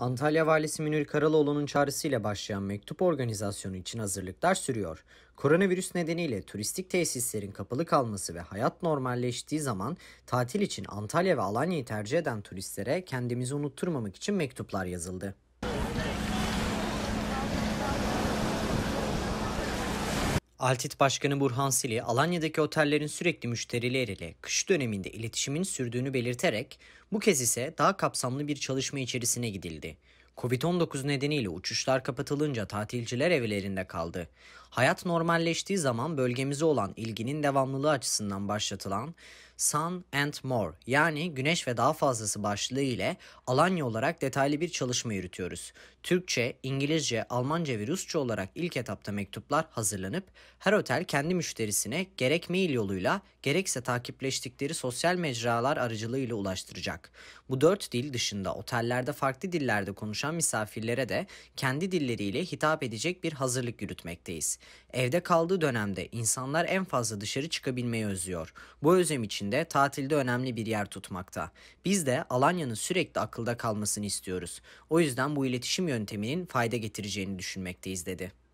Antalya Valisi Münir Karaloğlu'nun çağrısıyla başlayan mektup organizasyonu için hazırlıklar sürüyor. Koronavirüs nedeniyle turistik tesislerin kapalı kalması ve hayat normalleştiği zaman tatil için Antalya ve Alanya'yı tercih eden turistlere kendimizi unutturmamak için mektuplar yazıldı. Altit Başkanı Burhan Sili, Alanya'daki otellerin sürekli müşterileriyle kış döneminde iletişimin sürdüğünü belirterek, bu kez ise daha kapsamlı bir çalışma içerisine gidildi. Covid-19 nedeniyle uçuşlar kapatılınca tatilciler evlerinde kaldı. Hayat normalleştiği zaman bölgemize olan ilginin devamlılığı açısından başlatılan Sun and More yani Güneş ve daha fazlası başlığı ile Alanya olarak detaylı bir çalışma yürütüyoruz. Türkçe, İngilizce, Almanca ve Rusça olarak ilk etapta mektuplar hazırlanıp her otel kendi müşterisine gerek mail yoluyla gerekse takipleştikleri sosyal mecralar aracılığıyla ulaştıracak. Bu dört dil dışında otellerde farklı dillerde konuşan misafirlere de kendi dilleriyle hitap edecek bir hazırlık yürütmekteyiz. Evde kaldığı dönemde insanlar en fazla dışarı çıkabilmeyi özlüyor. Bu özlem için içinde tatilde önemli bir yer tutmakta. Biz de Alanya'nın sürekli akılda kalmasını istiyoruz. O yüzden bu iletişim yönteminin fayda getireceğini düşünmekteyiz dedi.